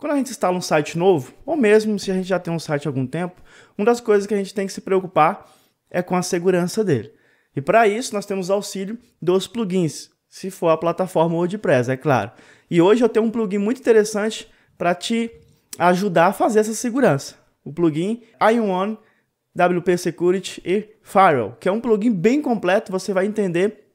Quando a gente instala um site novo, ou mesmo se a gente já tem um site há algum tempo, uma das coisas que a gente tem que se preocupar é com a segurança dele. E para isso, nós temos auxílio dos plugins, se for a plataforma WordPress, é claro. E hoje eu tenho um plugin muito interessante para te ajudar a fazer essa segurança. O plugin iOne WP Security e Firewall, que é um plugin bem completo, você vai entender.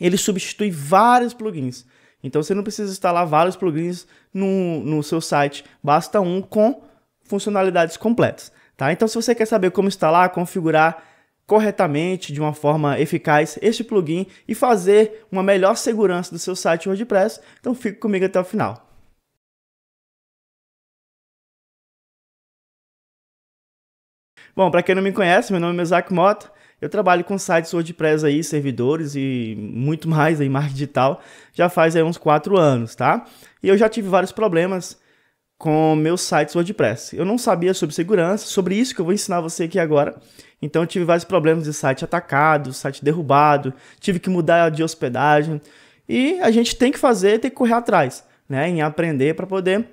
Ele substitui vários plugins. Então você não precisa instalar vários plugins no, no seu site, basta um com funcionalidades completas. Tá? Então se você quer saber como instalar, configurar corretamente, de uma forma eficaz, este plugin e fazer uma melhor segurança do seu site WordPress, então fique comigo até o final. Bom, para quem não me conhece, meu nome é Isaac Mota, eu trabalho com sites WordPress aí, servidores e muito mais aí, marketing digital, já faz aí uns 4 anos, tá? E eu já tive vários problemas com meus sites WordPress. Eu não sabia sobre segurança, sobre isso que eu vou ensinar você aqui agora. Então eu tive vários problemas de site atacado, site derrubado, tive que mudar de hospedagem. E a gente tem que fazer, tem que correr atrás, né, em aprender para poder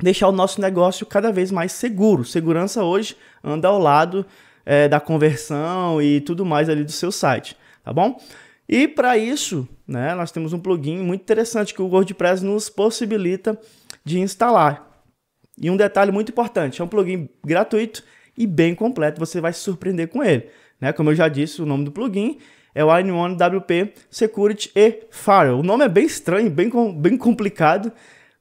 deixar o nosso negócio cada vez mais seguro. Segurança hoje anda ao lado é, da conversão e tudo mais ali do seu site, tá bom? E para isso, né, nós temos um plugin muito interessante que o WordPress nos possibilita de instalar. E um detalhe muito importante, é um plugin gratuito e bem completo, você vai se surpreender com ele. Né? Como eu já disse, o nome do plugin é o Ine-One WP Security e Firewall. O nome é bem estranho, bem, bem complicado,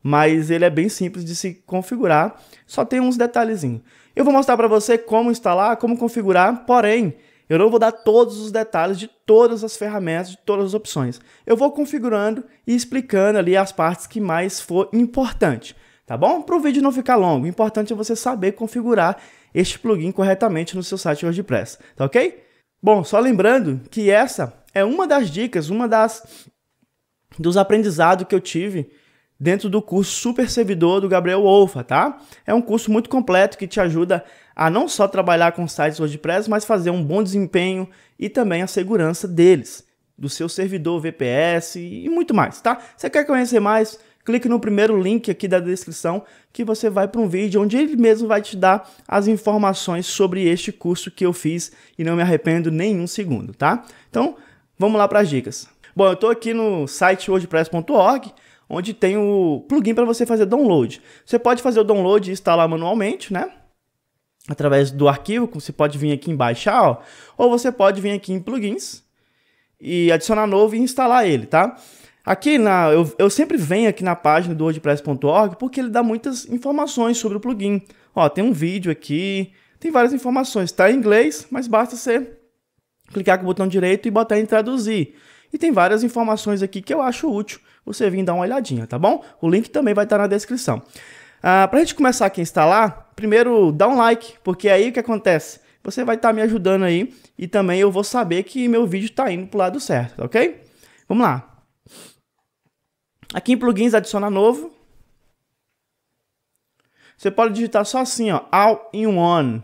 mas ele é bem simples de se configurar, só tem uns detalhezinhos. Eu vou mostrar para você como instalar, como configurar, porém, eu não vou dar todos os detalhes de todas as ferramentas, de todas as opções. Eu vou configurando e explicando ali as partes que mais for importante, tá bom? Para o vídeo não ficar longo, o importante é você saber configurar este plugin corretamente no seu site WordPress, tá ok? Bom, só lembrando que essa é uma das dicas, uma das dos aprendizados que eu tive dentro do curso Super Servidor do Gabriel Wolfa, tá? É um curso muito completo que te ajuda a não só trabalhar com sites WordPress, mas fazer um bom desempenho e também a segurança deles, do seu servidor VPS e muito mais, tá? Você quer conhecer mais? Clique no primeiro link aqui da descrição que você vai para um vídeo onde ele mesmo vai te dar as informações sobre este curso que eu fiz e não me arrependo nenhum segundo, tá? Então, vamos lá para as dicas. Bom, eu estou aqui no site wordpress.org onde tem o plugin para você fazer download. Você pode fazer o download e instalar manualmente, né? Através do arquivo, você pode vir aqui em baixar, ó, ou você pode vir aqui em plugins e adicionar novo e instalar ele, tá? Aqui na, eu, eu sempre venho aqui na página do WordPress.org porque ele dá muitas informações sobre o plugin. Ó, tem um vídeo aqui, tem várias informações. Está em inglês, mas basta você clicar com o botão direito e botar em traduzir. E tem várias informações aqui que eu acho útil você vir dar uma olhadinha, tá bom? O link também vai estar na descrição. Ah, para a gente começar aqui a instalar, primeiro dá um like, porque é aí o que acontece? Você vai estar me ajudando aí e também eu vou saber que meu vídeo está indo para o lado certo, tá ok? Vamos lá. Aqui em plugins adiciona novo. Você pode digitar só assim, ó, all in one,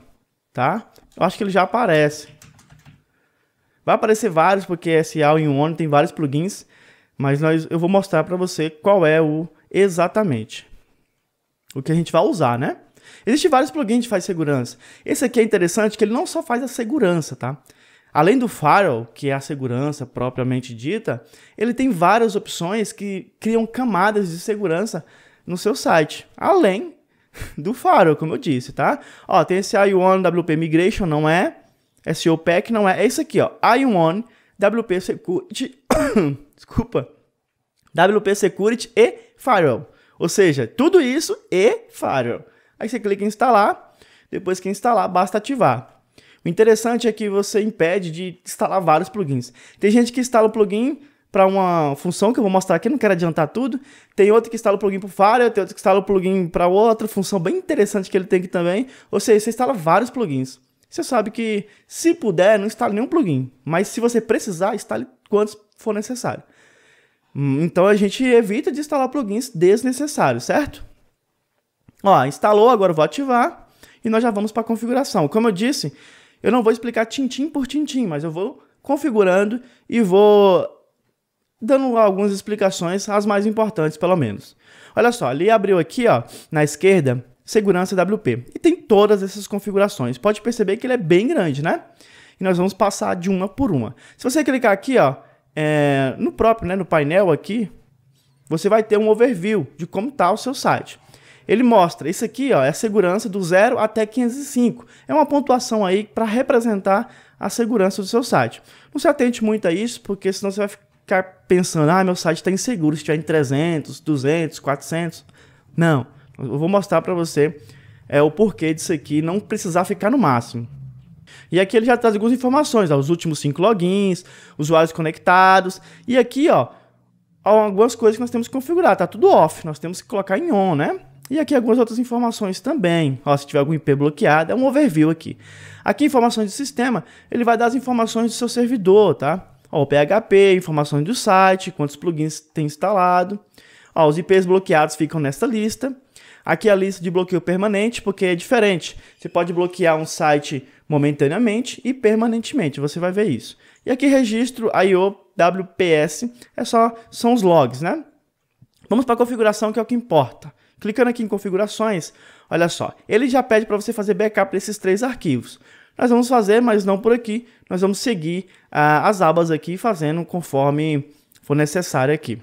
tá? Eu acho que ele já aparece. Vai aparecer vários, porque é SAO em One tem vários plugins, mas nós, eu vou mostrar para você qual é o exatamente o que a gente vai usar, né? Existem vários plugins que faz segurança. Esse aqui é interessante que ele não só faz a segurança, tá? Além do firewall, que é a segurança propriamente dita, ele tem várias opções que criam camadas de segurança no seu site. Além do firewall, como eu disse, tá? Ó, tem esse One WP Migration, não é? SEO Pack não é. É isso aqui, ó. ION, WP Security. Desculpa. WP Security e Firewall. Ou seja, tudo isso e Firewall. Aí você clica em instalar. Depois que instalar, basta ativar. O interessante é que você impede de instalar vários plugins. Tem gente que instala o plugin para uma função que eu vou mostrar aqui, não quero adiantar tudo. Tem outro que instala o plugin para o Firewall, tem outro que instala o plugin para outra função bem interessante que ele tem aqui também. Ou seja, você instala vários plugins. Você sabe que, se puder, não instale nenhum plugin. Mas se você precisar, instale quantos for necessário. Hum, então a gente evita de instalar plugins desnecessários, certo? Ó, instalou, agora vou ativar e nós já vamos para a configuração. Como eu disse, eu não vou explicar tintim por tintim, mas eu vou configurando e vou dando algumas explicações, as mais importantes pelo menos. Olha só, ali abriu aqui, ó, na esquerda, segurança WP. E tem todas essas configurações. Pode perceber que ele é bem grande, né? E nós vamos passar de uma por uma. Se você clicar aqui, ó, é, no próprio, né, no painel aqui, você vai ter um overview de como está o seu site. Ele mostra, isso aqui ó, é a segurança do 0 até 505. É uma pontuação aí para representar a segurança do seu site. Não se atente muito a isso, porque senão você vai ficar pensando, ah, meu site está inseguro se estiver em 300, 200, 400. Não, eu vou mostrar para você é, o porquê disso aqui não precisar ficar no máximo. E aqui ele já traz algumas informações, ó, os últimos cinco logins, usuários conectados. E aqui, ó, algumas coisas que nós temos que configurar. Tá tudo off, nós temos que colocar em on, né? E aqui algumas outras informações também. Ó, se tiver algum IP bloqueado, é um overview aqui. Aqui, informações do sistema, ele vai dar as informações do seu servidor, tá? Ó, o PHP, informações do site, quantos plugins tem instalado. Ó, os IPs bloqueados ficam nesta lista. Aqui a lista de bloqueio permanente, porque é diferente. Você pode bloquear um site momentaneamente e permanentemente, você vai ver isso. E aqui registro IO é só, são os logs, né? Vamos para a configuração, que é o que importa. Clicando aqui em configurações, olha só, ele já pede para você fazer backup desses três arquivos. Nós vamos fazer, mas não por aqui, nós vamos seguir ah, as abas aqui, fazendo conforme for necessário aqui.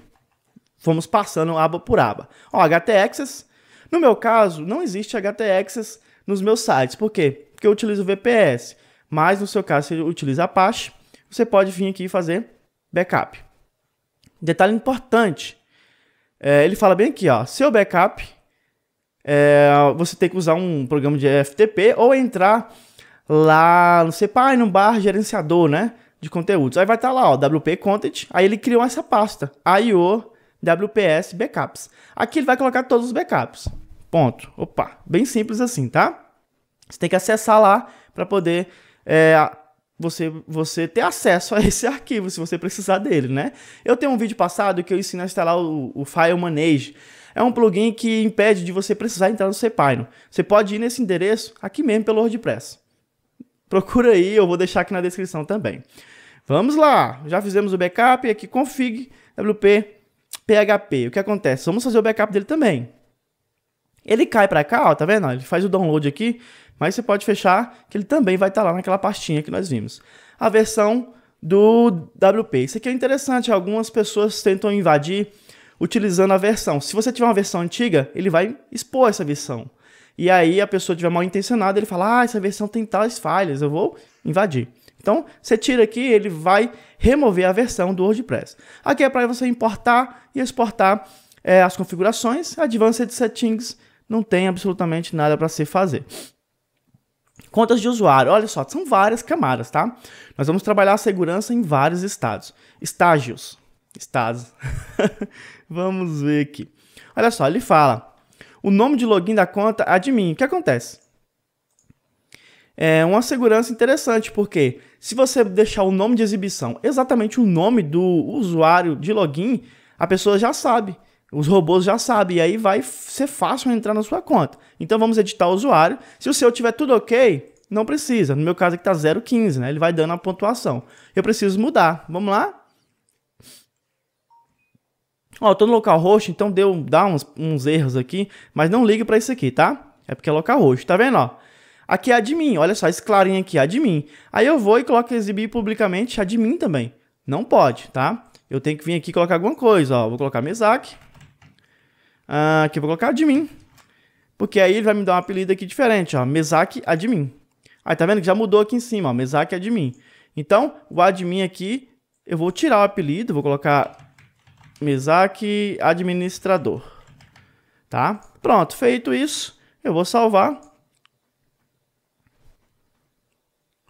Fomos passando aba por aba. Ó, HT Access, no meu caso, não existe HTTPS nos meus sites. Por quê? Porque eu utilizo VPS. Mas no seu caso, se você utiliza Apache, você pode vir aqui e fazer backup. Detalhe importante. É, ele fala bem aqui, ó. Seu backup, é, você tem que usar um programa de FTP ou entrar lá no CPI, no bar gerenciador, né? De conteúdos. Aí vai estar tá lá, ó, WP Content. Aí ele criou essa pasta, IO WPS Backups. Aqui ele vai colocar todos os backups. Ponto. Opa, bem simples assim, tá? Você tem que acessar lá para poder é, você, você ter acesso a esse arquivo, se você precisar dele, né? Eu tenho um vídeo passado que eu ensino a instalar o, o File Manage. É um plugin que impede de você precisar entrar no cPyno. Você pode ir nesse endereço aqui mesmo pelo WordPress. Procura aí, eu vou deixar aqui na descrição também. Vamos lá, já fizemos o backup aqui config wp PHP. O que acontece? Vamos fazer o backup dele também. Ele cai para cá, ó, tá vendo? Ele faz o download aqui, mas você pode fechar que ele também vai estar tá lá naquela pastinha que nós vimos. A versão do WP. Isso aqui é interessante, algumas pessoas tentam invadir utilizando a versão. Se você tiver uma versão antiga, ele vai expor essa versão. E aí a pessoa tiver mal intencionada, ele fala: "Ah, essa versão tem tais falhas, eu vou invadir". Então, você tira aqui, ele vai remover a versão do WordPress. Aqui é para você importar e exportar é, as configurações. Advanced Settings não tem absolutamente nada para se fazer. Contas de usuário, olha só, são várias camadas, tá? Nós vamos trabalhar a segurança em vários estados. Estágios. Estados. vamos ver aqui. Olha só, ele fala o nome de login da conta é admin. O que acontece? É uma segurança interessante, porque se você deixar o nome de exibição exatamente o nome do usuário de login, a pessoa já sabe. Os robôs já sabem, e aí vai ser fácil entrar na sua conta. Então vamos editar o usuário. Se o seu tiver tudo ok, não precisa. No meu caso aqui está 0,15, né? Ele vai dando a pontuação. Eu preciso mudar. Vamos lá? Ó, eu tô no localhost, então deu, dá uns, uns erros aqui, mas não ligue para isso aqui, tá? É porque é localhost, tá vendo, ó? Aqui é admin, olha só, esse clarinho aqui é admin. Aí eu vou e coloco exibir publicamente admin também. Não pode, tá? Eu tenho que vir aqui e colocar alguma coisa, ó. Vou colocar mesac. Ah, aqui eu vou colocar admin. Porque aí ele vai me dar um apelido aqui diferente, ó. Mesac admin. Aí tá vendo que já mudou aqui em cima, ó. Mesac admin. Então, o admin aqui, eu vou tirar o apelido, vou colocar mesac administrador. Tá? Pronto, feito isso, eu vou salvar.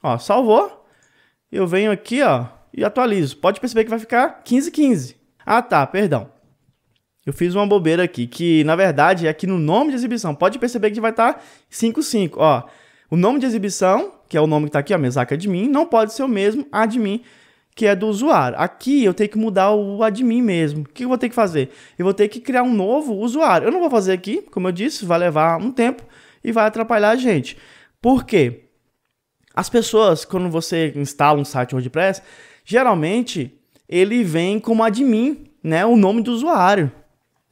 Ó, salvou. Eu venho aqui, ó, e atualizo. Pode perceber que vai ficar 1515. Ah, tá, perdão. Eu fiz uma bobeira aqui, que na verdade é aqui no nome de exibição. Pode perceber que vai estar tá 55, ó. O nome de exibição, que é o nome que está aqui, ó, mesaca Admin, não pode ser o mesmo admin que é do usuário. Aqui eu tenho que mudar o admin mesmo. O que eu vou ter que fazer? Eu vou ter que criar um novo usuário. Eu não vou fazer aqui, como eu disse, vai levar um tempo e vai atrapalhar a gente. Por quê? As pessoas, quando você instala um site WordPress, geralmente ele vem como admin, né? O nome do usuário.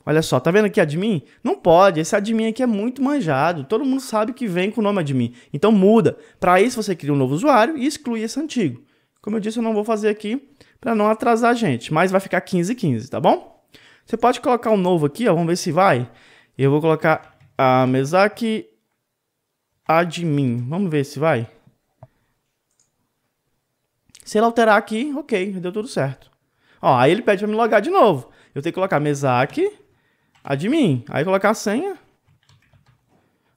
Olha só, tá vendo aqui admin? Não pode, esse admin aqui é muito manjado. Todo mundo sabe que vem com o nome admin. Então muda. Para isso você cria um novo usuário e exclui esse antigo. Como eu disse, eu não vou fazer aqui para não atrasar a gente, mas vai ficar 15 15, tá bom? Você pode colocar um novo aqui, ó, vamos ver se vai. Eu vou colocar a Mesak admin. Vamos ver se vai. Se ele alterar aqui, ok, deu tudo certo. Ó, aí ele pede para me logar de novo. Eu tenho que colocar mesac, admin, aí colocar a senha.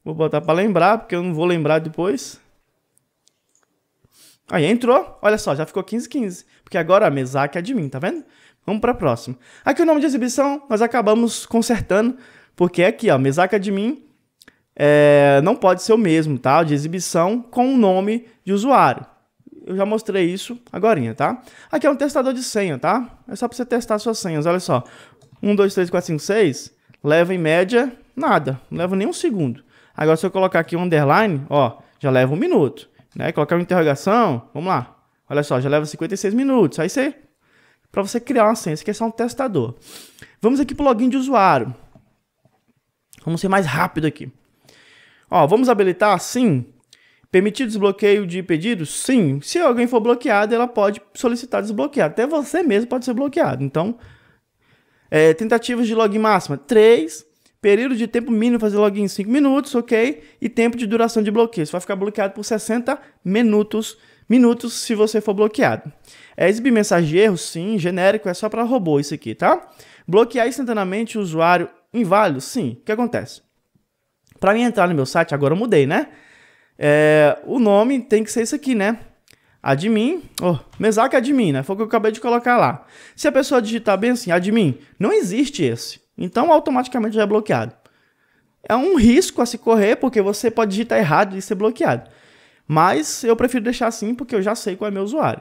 Vou botar para lembrar, porque eu não vou lembrar depois. Aí entrou, olha só, já ficou 15:15. Porque agora a mesac é admin, tá vendo? Vamos para a próxima. Aqui o nome de exibição nós acabamos consertando, porque aqui, ó, mesac admin é, não pode ser o mesmo, tá? De exibição com o nome de usuário eu já mostrei isso agora, tá? Aqui é um testador de senha, tá? É só para você testar suas senhas, olha só. 1, 2, 3, 4, 5, 6, leva em média nada, não leva nem um segundo. Agora se eu colocar aqui um underline, ó, já leva um minuto, né? Colocar uma interrogação, vamos lá. Olha só, já leva 56 minutos. Aí você, para você criar uma senha, aqui é só um testador. Vamos aqui para o login de usuário. Vamos ser mais rápido aqui. Ó, vamos habilitar sim Permitir desbloqueio de pedidos? Sim. Se alguém for bloqueado, ela pode solicitar desbloquear. Até você mesmo pode ser bloqueado. Então, é, tentativas de login máxima, três Período de tempo mínimo fazer login em minutos, ok? E tempo de duração de bloqueio. Você vai ficar bloqueado por 60 minutos, minutos se você for bloqueado. É, exibir mensagem de erro? Sim. Genérico é só para robô isso aqui, tá? Bloquear instantaneamente o usuário inválido? Sim. O que acontece? Para mim entrar no meu site, agora eu mudei, né? É, o nome tem que ser isso aqui, né? Admin, oh, Mesac Admin, né? Foi o que eu acabei de colocar lá. Se a pessoa digitar bem assim, admin, não existe esse. Então automaticamente já é bloqueado. É um risco a se correr, porque você pode digitar errado e ser bloqueado. Mas eu prefiro deixar assim porque eu já sei qual é meu usuário.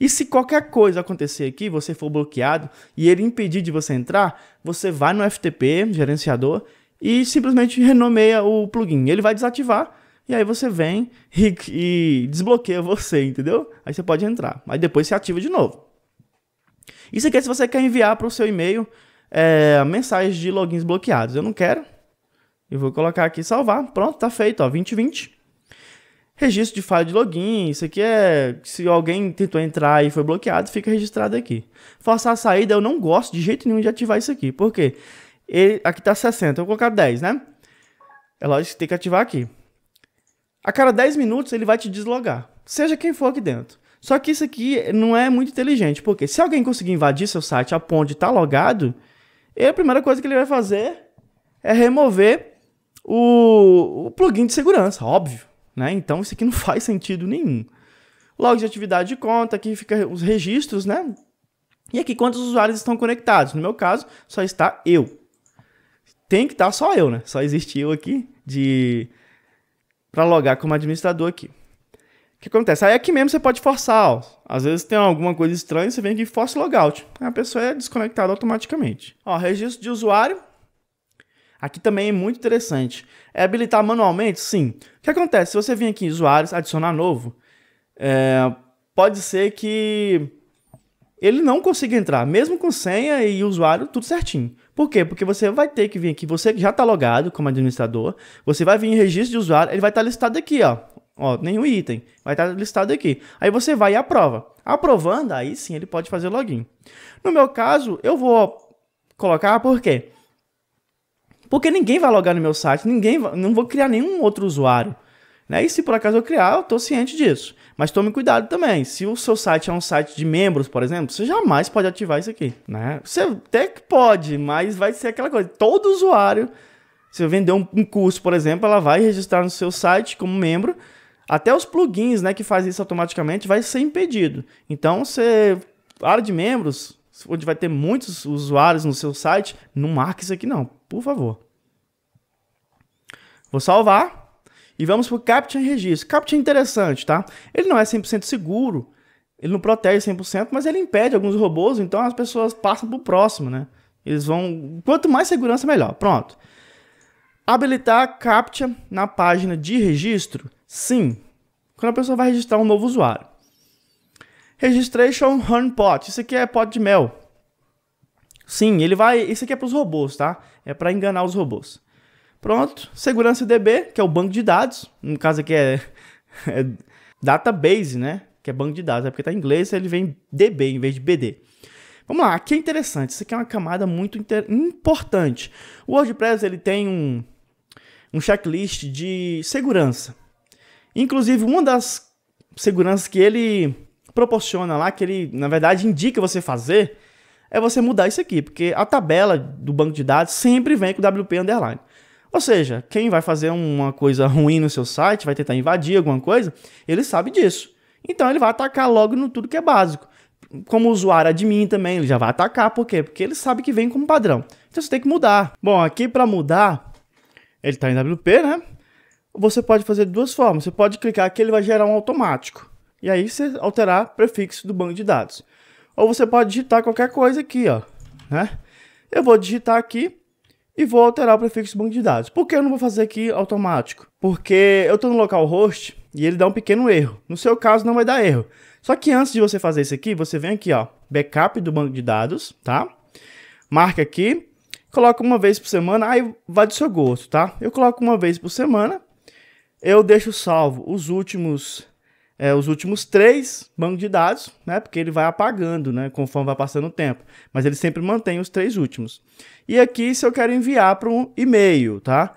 E se qualquer coisa acontecer aqui, você for bloqueado e ele impedir de você entrar, você vai no FTP, gerenciador, e simplesmente renomeia o plugin. Ele vai desativar e aí você vem e, e desbloqueia você, entendeu? Aí você pode entrar. Aí depois você ativa de novo. Isso aqui é se você quer enviar para o seu e-mail é, mensagens de logins bloqueados. Eu não quero. Eu vou colocar aqui salvar. Pronto, tá feito, ó, 2020. Registro de falha de login, isso aqui é se alguém tentou entrar e foi bloqueado, fica registrado aqui. Forçar a saída, eu não gosto de jeito nenhum de ativar isso aqui, Por ele, aqui tá 60, eu vou colocar 10, né? É lógico que tem que ativar aqui. A cada 10 minutos ele vai te deslogar, seja quem for aqui dentro. Só que isso aqui não é muito inteligente, porque se alguém conseguir invadir seu site a ponto de estar tá logado, a primeira coisa que ele vai fazer é remover o, o plugin de segurança, óbvio. Né? Então isso aqui não faz sentido nenhum. Log de atividade de conta, aqui fica os registros, né? E aqui quantos usuários estão conectados. No meu caso, só está eu. Tem que estar tá só eu, né? Só existe eu aqui de para logar como administrador aqui. O que acontece? Aí aqui mesmo você pode forçar. Ó. Às vezes tem alguma coisa estranha, você vem aqui e força logout. a pessoa é desconectada automaticamente. Ó, registro de usuário. Aqui também é muito interessante. É habilitar manualmente? Sim. O que acontece? Se você vir aqui em usuários, adicionar novo, é, pode ser que ele não consegue entrar, mesmo com senha e usuário, tudo certinho. Por quê? Porque você vai ter que vir aqui, você que já está logado como administrador, você vai vir em registro de usuário, ele vai estar tá listado aqui, ó. Ó, nenhum item, vai estar tá listado aqui. Aí você vai e aprova. Aprovando, aí sim ele pode fazer login. No meu caso, eu vou colocar por quê? Porque ninguém vai logar no meu site, ninguém vai, não vou criar nenhum outro usuário. Né? E se por acaso eu criar, eu estou ciente disso. Mas tome cuidado também. Se o seu site é um site de membros, por exemplo, você jamais pode ativar isso aqui. Né? Você até que pode, mas vai ser aquela coisa. Todo usuário, se eu vender um, um curso, por exemplo, ela vai registrar no seu site como membro. Até os plugins né, que fazem isso automaticamente vai ser impedido. Então, você. Área de membros, onde vai ter muitos usuários no seu site, não marque isso aqui não, por favor. Vou salvar. E vamos para o Captcha em registro. Captcha é interessante, tá? Ele não é 100% seguro, ele não protege 100%, mas ele impede alguns robôs, então as pessoas passam para o próximo, né? Eles vão... Quanto mais segurança, melhor. Pronto. Habilitar CAPTCHA na página de registro? Sim. Quando a pessoa vai registrar um novo usuário. Registration pot Isso aqui é pot de mel. Sim, ele vai... Isso aqui é para os robôs, tá? É para enganar os robôs. Pronto. Segurança DB, que é o banco de dados. No caso aqui é, é database, né? Que é banco de dados. É porque tá em inglês, ele vem DB em vez de BD. Vamos lá, aqui é interessante. Isso aqui é uma camada muito importante. O WordPress ele tem um, um checklist de segurança. Inclusive, uma das seguranças que ele proporciona lá, que ele, na verdade, indica você fazer, é você mudar isso aqui, porque a tabela do banco de dados sempre vem com WP underline. Ou seja, quem vai fazer uma coisa ruim no seu site, vai tentar invadir alguma coisa, ele sabe disso. Então ele vai atacar logo no tudo que é básico. Como usuário admin também, ele já vai atacar, por quê? Porque ele sabe que vem como padrão. Então você tem que mudar. Bom, aqui para mudar, ele está em WP, né? Você pode fazer de duas formas. Você pode clicar que ele vai gerar um automático. E aí você alterar o prefixo do banco de dados. Ou você pode digitar qualquer coisa aqui, ó, né? Eu vou digitar aqui e vou alterar o prefixo do banco de dados. Por que eu não vou fazer aqui automático? Porque eu estou no local host e ele dá um pequeno erro. No seu caso, não vai dar erro. Só que antes de você fazer isso aqui, você vem aqui, ó, backup do banco de dados, tá? Marca aqui, coloca uma vez por semana, aí vai do seu gosto, tá? Eu coloco uma vez por semana, eu deixo salvo os últimos é, os últimos três bancos de dados, né? Porque ele vai apagando, né? Conforme vai passando o tempo. Mas ele sempre mantém os três últimos. E aqui, se eu quero enviar para um e-mail, tá?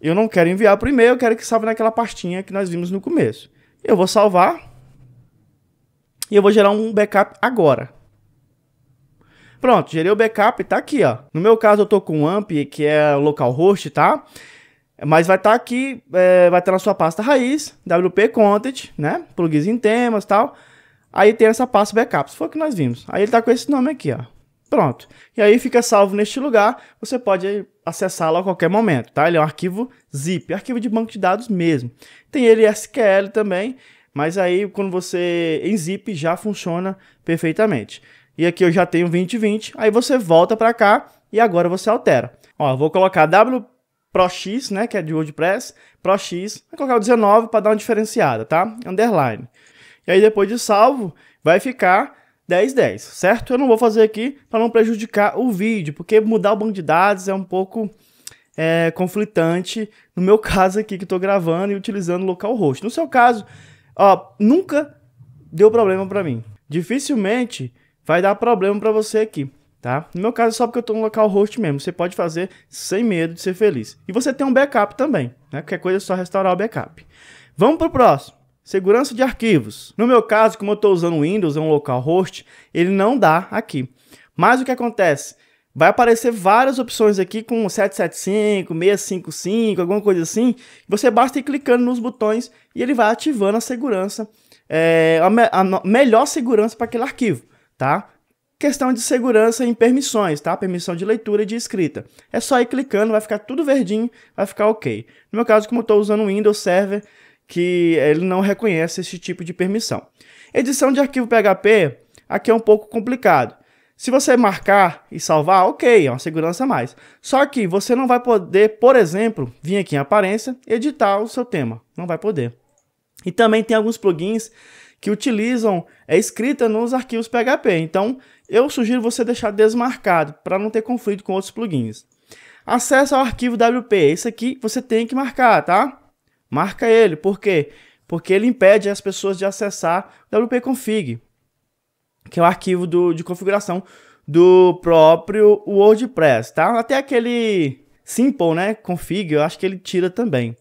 Eu não quero enviar para o e-mail, eu quero que salve naquela pastinha que nós vimos no começo. Eu vou salvar e eu vou gerar um backup agora. Pronto, gerei o backup e tá aqui, ó. No meu caso, eu tô com o AMP, que é localhost, tá? Mas vai estar tá aqui, é, vai estar tá na sua pasta raiz, WP Content, né? Plugins em temas e tal. Aí tem essa pasta backups, foi o que nós vimos. Aí ele está com esse nome aqui, ó. Pronto. E aí fica salvo neste lugar, você pode acessá-lo a qualquer momento, tá? Ele é um arquivo zip, arquivo de banco de dados mesmo. Tem ele SQL também, mas aí quando você em zip já funciona perfeitamente. E aqui eu já tenho 2020, aí você volta para cá e agora você altera. Ó, vou colocar WP ProX, né, que é de WordPress, ProX, vai colocar o 19 para dar uma diferenciada, tá? Underline. E aí depois de salvo, vai ficar 1010, certo? Eu não vou fazer aqui para não prejudicar o vídeo, porque mudar o banco de dados é um pouco é, conflitante, no meu caso aqui que estou gravando e utilizando localhost. No seu caso, ó, nunca deu problema para mim. Dificilmente vai dar problema para você aqui tá? No meu caso é só porque eu estou no local host mesmo. Você pode fazer sem medo de ser feliz. E você tem um backup também, né? Qualquer coisa é só restaurar o backup. Vamos para o próximo. Segurança de arquivos. No meu caso, como eu estou usando o Windows, é um local host, ele não dá aqui. Mas o que acontece? Vai aparecer várias opções aqui com 775, 655, alguma coisa assim. Você basta ir clicando nos botões e ele vai ativando a segurança, é, a, me, a melhor segurança para aquele arquivo, tá? Questão de segurança em permissões, tá? Permissão de leitura e de escrita. É só ir clicando, vai ficar tudo verdinho, vai ficar ok. No meu caso, como eu estou usando o Windows Server, que ele não reconhece esse tipo de permissão. Edição de arquivo PHP, aqui é um pouco complicado. Se você marcar e salvar, ok, é uma segurança a mais. Só que você não vai poder, por exemplo, vir aqui em aparência, editar o seu tema. Não vai poder. E também tem alguns plugins que utilizam a é, escrita nos arquivos PHP. Então, eu sugiro você deixar desmarcado para não ter conflito com outros plugins. Acesso ao arquivo WP, esse aqui você tem que marcar, tá? Marca ele, por quê? Porque ele impede as pessoas de acessar wp-config, que é o arquivo do, de configuração do próprio WordPress, tá? Até aquele simple, né, config, eu acho que ele tira também.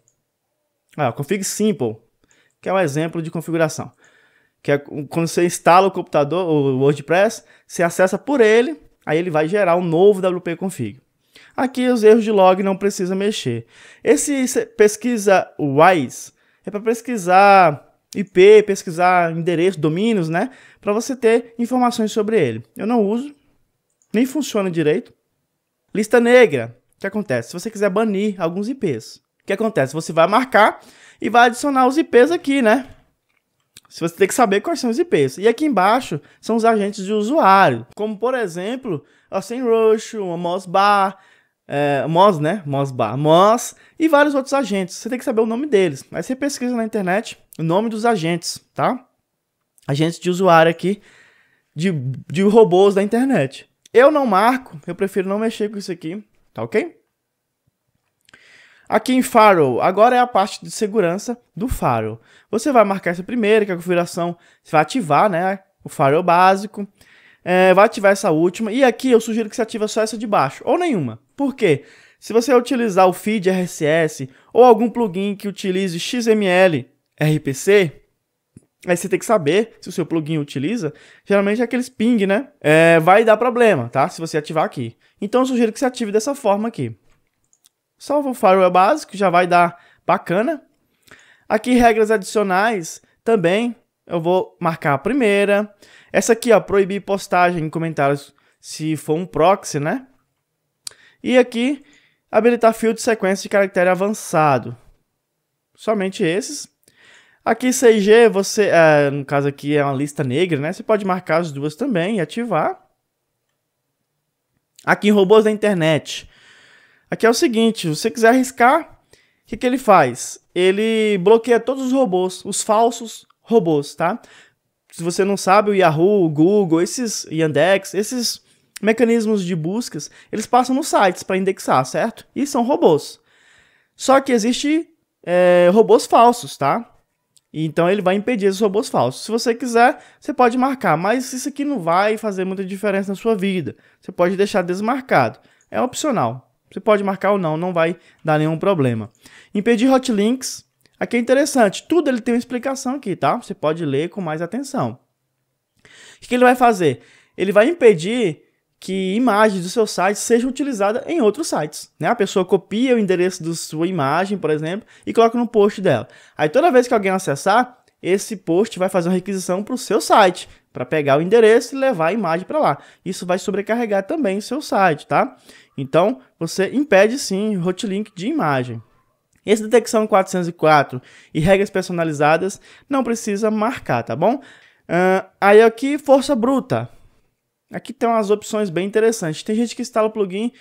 Ah, config simple, que é o um exemplo de configuração que é quando você instala o computador, o WordPress, você acessa por ele, aí ele vai gerar um novo WP config. Aqui os erros de log não precisa mexer. Esse pesquisa WISE é para pesquisar IP, pesquisar endereço, domínios, né? Para você ter informações sobre ele. Eu não uso, nem funciona direito. Lista negra, o que acontece? Se você quiser banir alguns IPs, o que acontece? Você vai marcar e vai adicionar os IPs aqui, né? Se você tem que saber quais são os IPs. E aqui embaixo são os agentes de usuário, como por exemplo, a roxo a Mozbar, é, né? Mozbar, mos e vários outros agentes. Você tem que saber o nome deles. Aí você pesquisa na internet o nome dos agentes, tá? Agentes de usuário aqui de, de robôs da internet. Eu não marco, eu prefiro não mexer com isso aqui, tá ok? Aqui em Faro, agora é a parte de segurança do Faro. Você vai marcar essa primeira, que é a configuração, você vai ativar, né? O Faro básico. É, vai ativar essa última. E aqui eu sugiro que você ative só essa de baixo, ou nenhuma. Por quê? Se você utilizar o feed RSS ou algum plugin que utilize XML RPC, Aí você tem que saber se o seu plugin utiliza. Geralmente é aqueles ping, né? É, vai dar problema, tá? Se você ativar aqui. Então eu sugiro que você ative dessa forma aqui. Salva o firewall básico, já vai dar bacana. Aqui regras adicionais também, eu vou marcar a primeira. Essa aqui, ó, proibir postagem em comentários se for um proxy, né? E aqui, habilitar field de sequência de caractere avançado. Somente esses. Aqui CG, você, é, no caso aqui é uma lista negra, né? Você pode marcar as duas também e ativar. Aqui em robôs da internet, Aqui é o seguinte, se você quiser arriscar, o que, que ele faz? Ele bloqueia todos os robôs, os falsos robôs, tá? Se você não sabe, o Yahoo, o Google, esses Yandex, esses mecanismos de buscas, eles passam nos sites para indexar, certo? E são robôs. Só que existe é, robôs falsos, tá? Então ele vai impedir esses robôs falsos. Se você quiser, você pode marcar, mas isso aqui não vai fazer muita diferença na sua vida. Você pode deixar desmarcado. É opcional. Você pode marcar ou não, não vai dar nenhum problema. Impedir hotlinks, aqui é interessante, tudo ele tem uma explicação aqui, tá? Você pode ler com mais atenção. O que ele vai fazer? Ele vai impedir que imagens do seu site sejam utilizadas em outros sites. Né? A pessoa copia o endereço da sua imagem, por exemplo, e coloca no post dela. Aí toda vez que alguém acessar, esse post vai fazer uma requisição para o seu site, para pegar o endereço e levar a imagem para lá. Isso vai sobrecarregar também o seu site, tá? Então, você impede sim hotlink de imagem. Esse detecção 404 e regras personalizadas não precisa marcar, tá bom? Uh, aí aqui, força bruta. Aqui tem umas opções bem interessantes. Tem gente que instala o plugin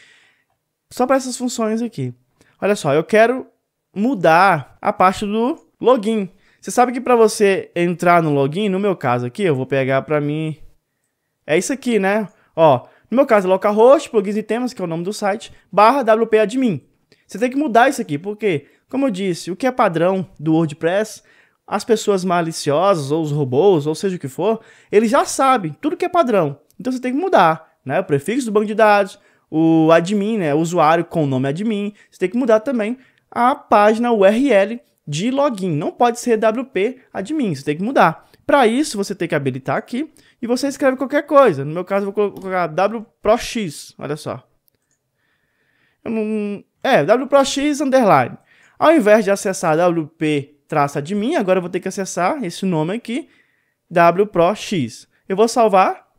só para essas funções aqui. Olha só, eu quero mudar a parte do login. Você sabe que para você entrar no login, no meu caso aqui, eu vou pegar para mim... É isso aqui, né? Ó, no meu caso, é localhost, plugins e temas, que é o nome do site, barra wp-admin. Você tem que mudar isso aqui, porque, como eu disse, o que é padrão do WordPress, as pessoas maliciosas, ou os robôs, ou seja o que for, eles já sabem tudo que é padrão. Então você tem que mudar, né? O prefixo do banco de dados, o admin, né? O usuário com o nome admin. Você tem que mudar também a página URL de login. Não pode ser WP admin, você tem que mudar. Para isso, você tem que habilitar aqui e você escreve qualquer coisa. No meu caso, eu vou colocar WProX. Olha só. Não... É, WProX underline. Ao invés de acessar WP traça de mim, agora eu vou ter que acessar esse nome aqui, WProX. Eu vou salvar.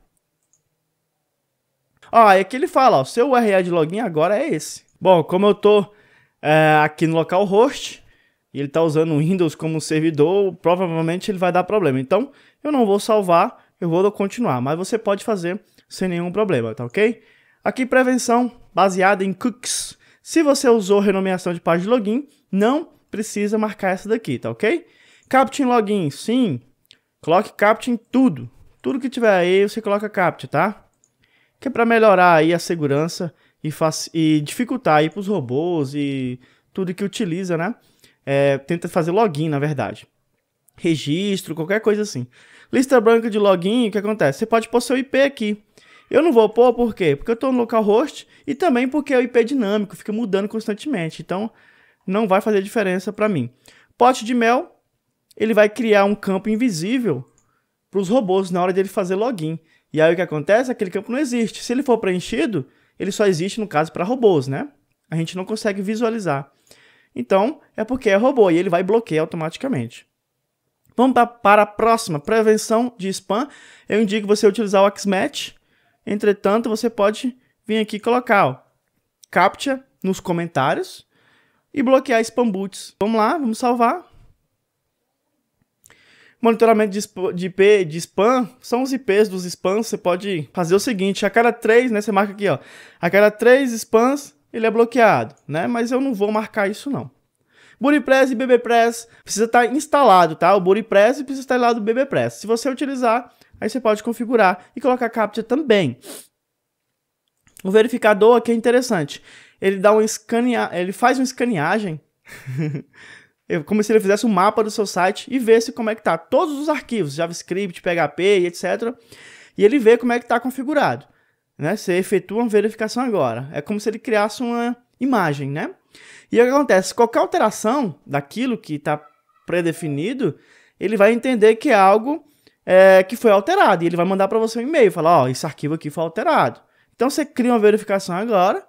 Ó, e aqui ele fala, ó, seu URL de login agora é esse. Bom, como eu tô é, aqui no host, e ele está usando o Windows como servidor, provavelmente ele vai dar problema. Então, eu não vou salvar, eu vou continuar, mas você pode fazer sem nenhum problema, tá ok? Aqui, prevenção baseada em cookies. Se você usou renomeação de página de login, não precisa marcar essa daqui, tá ok? Caption login, sim. Coloque caption em tudo. Tudo que tiver aí, você coloca caption, tá? Que é para melhorar aí a segurança e, e dificultar aí para os robôs e tudo que utiliza, né? É, tenta fazer login, na verdade registro, qualquer coisa assim. Lista branca de login, o que acontece? Você pode pôr seu IP aqui. Eu não vou pôr por quê? Porque eu estou no localhost e também porque é o IP dinâmico, fica mudando constantemente. Então, não vai fazer diferença para mim. Pote de mel, ele vai criar um campo invisível para os robôs na hora dele fazer login. E aí o que acontece? Aquele campo não existe. Se ele for preenchido, ele só existe, no caso, para robôs, né? A gente não consegue visualizar. Então, é porque é robô e ele vai bloquear automaticamente. Vamos para a próxima, prevenção de spam. Eu indico você utilizar o Xmatch. Entretanto, você pode vir aqui e colocar ó, captcha nos comentários e bloquear spam boots. Vamos lá, vamos salvar. Monitoramento de IP de spam são os IPs dos spams. Você pode fazer o seguinte: a cada três, né? Você marca aqui, ó. A cada três spams ele é bloqueado, né? Mas eu não vou marcar isso não. BuddyPress e BBPress tá tá? precisa estar instalado, tá? O BuddyPress precisa estar instalado do BBPress. Se você utilizar, aí você pode configurar e colocar CAPTCHA também. O verificador aqui é interessante. Ele dá um escanea, ele faz uma escaneagem, como se ele fizesse um mapa do seu site e vê se como é que tá todos os arquivos, JavaScript, PHP e etc. E ele vê como é que está configurado. Né? Você efetua uma verificação agora. É como se ele criasse uma imagem, né? E o que acontece? Qualquer alteração daquilo que está predefinido, ele vai entender que é algo é, que foi alterado. E ele vai mandar para você um e-mail, falar, ó, oh, esse arquivo aqui foi alterado. Então você cria uma verificação agora.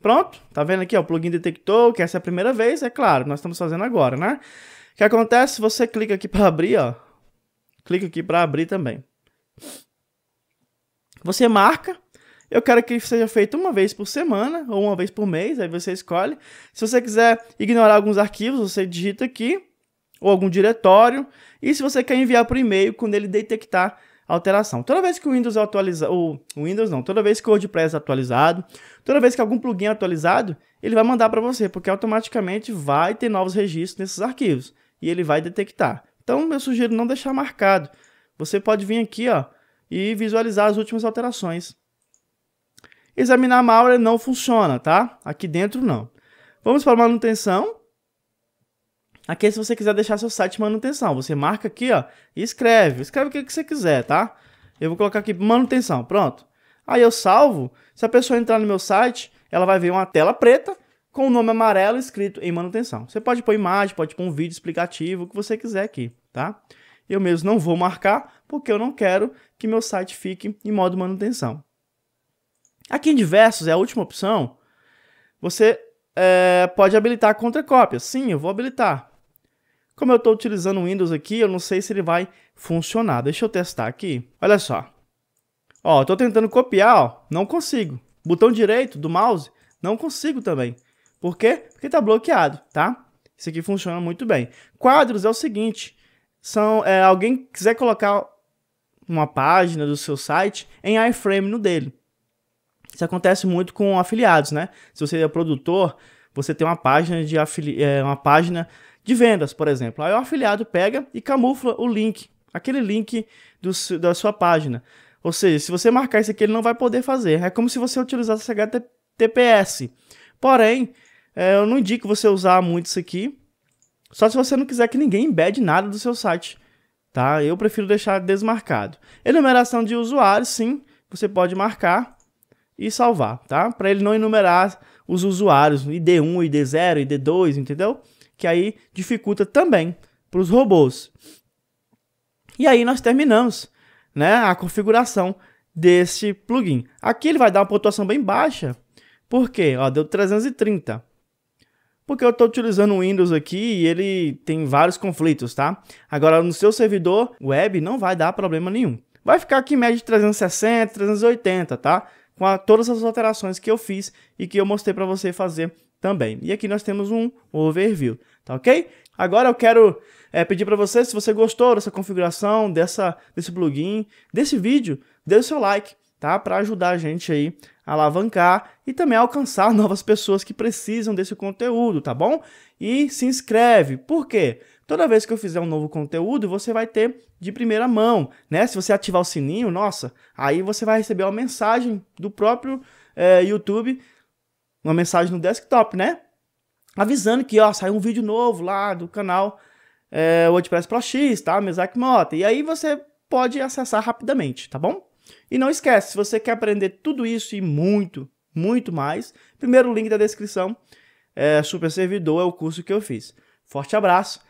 Pronto, tá vendo aqui, ó, o plugin detectou, que essa é a primeira vez, é claro, nós estamos fazendo agora, né? O que acontece? Você clica aqui para abrir, ó. Clica aqui para abrir também. Você marca eu quero que seja feito uma vez por semana ou uma vez por mês, aí você escolhe. Se você quiser ignorar alguns arquivos, você digita aqui ou algum diretório. E se você quer enviar por e-mail quando ele detectar alteração. Toda vez que o Windows atualiza, ou o Windows não, toda vez que o WordPress é atualizado, toda vez que algum plugin é atualizado, ele vai mandar para você, porque automaticamente vai ter novos registros nesses arquivos e ele vai detectar. Então eu sugiro não deixar marcado. Você pode vir aqui, ó, e visualizar as últimas alterações. Examinar mal não funciona, tá? Aqui dentro não. Vamos para manutenção. Aqui é se você quiser deixar seu site manutenção. Você marca aqui, ó, e escreve. Escreve o que você quiser, tá? Eu vou colocar aqui manutenção, pronto. Aí eu salvo. Se a pessoa entrar no meu site, ela vai ver uma tela preta com o nome amarelo escrito em manutenção. Você pode pôr imagem, pode pôr um vídeo explicativo, o que você quiser aqui, tá? Eu mesmo não vou marcar porque eu não quero que meu site fique em modo manutenção. Aqui em diversos, é a última opção, você é, pode habilitar contra cópia. Sim, eu vou habilitar. Como eu estou utilizando o Windows aqui, eu não sei se ele vai funcionar. Deixa eu testar aqui. Olha só. Ó, estou tentando copiar, ó, não consigo. Botão direito do mouse, não consigo também. Por quê? Porque está bloqueado, tá? Isso aqui funciona muito bem. Quadros é o seguinte, são é, alguém quiser colocar uma página do seu site em iframe no dele. Isso acontece muito com afiliados, né? Se você é produtor, você tem uma página de afili é, uma página de vendas, por exemplo. Aí o afiliado pega e camufla o link, aquele link do, da sua página. Ou seja, se você marcar isso aqui, ele não vai poder fazer. É como se você utilizasse HTTPS. Porém, é, eu não indico você usar muito isso aqui. Só se você não quiser que ninguém embede nada do seu site. Tá? Eu prefiro deixar desmarcado. Enumeração de usuários, sim, você pode marcar e salvar, tá? Para ele não enumerar os usuários, ID1, ID0, ID2, entendeu? Que aí dificulta também para os robôs. E aí nós terminamos, né, a configuração deste plugin. Aqui ele vai dar uma pontuação bem baixa, porque, ó, deu 330. Porque eu estou utilizando o Windows aqui e ele tem vários conflitos, tá? Agora no seu servidor web não vai dar problema nenhum. Vai ficar aqui em média de 360, 380, tá? com a, todas as alterações que eu fiz e que eu mostrei para você fazer também. E aqui nós temos um overview, tá ok? Agora eu quero é, pedir para você, se você gostou dessa configuração, dessa, desse plugin, desse vídeo, dê o seu like, tá? Para ajudar a gente aí a alavancar e também alcançar novas pessoas que precisam desse conteúdo, tá bom? E se inscreve, por quê? Toda vez que eu fizer um novo conteúdo, você vai ter de primeira mão, né? Se você ativar o sininho, nossa, aí você vai receber uma mensagem do próprio é, YouTube, uma mensagem no desktop, né? Avisando que, ó, saiu um vídeo novo lá do canal é, WordPress Pro X, tá? Mesac Mota. E aí você pode acessar rapidamente, tá bom? E não esquece, se você quer aprender tudo isso e muito, muito mais, primeiro link da descrição, é, Super Servidor é o curso que eu fiz. Forte abraço!